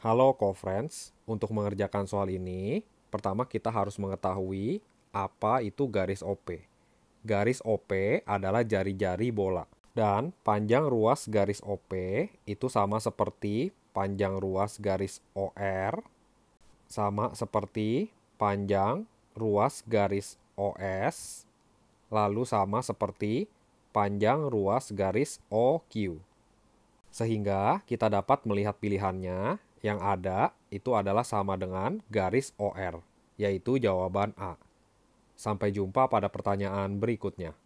Halo co-friends, untuk mengerjakan soal ini, pertama kita harus mengetahui apa itu garis OP. Garis OP adalah jari-jari bola. Dan panjang ruas garis OP itu sama seperti panjang ruas garis OR, sama seperti panjang ruas garis OS, lalu sama seperti panjang ruas garis OQ. Sehingga kita dapat melihat pilihannya yang ada itu adalah sama dengan garis OR, yaitu jawaban A. Sampai jumpa pada pertanyaan berikutnya.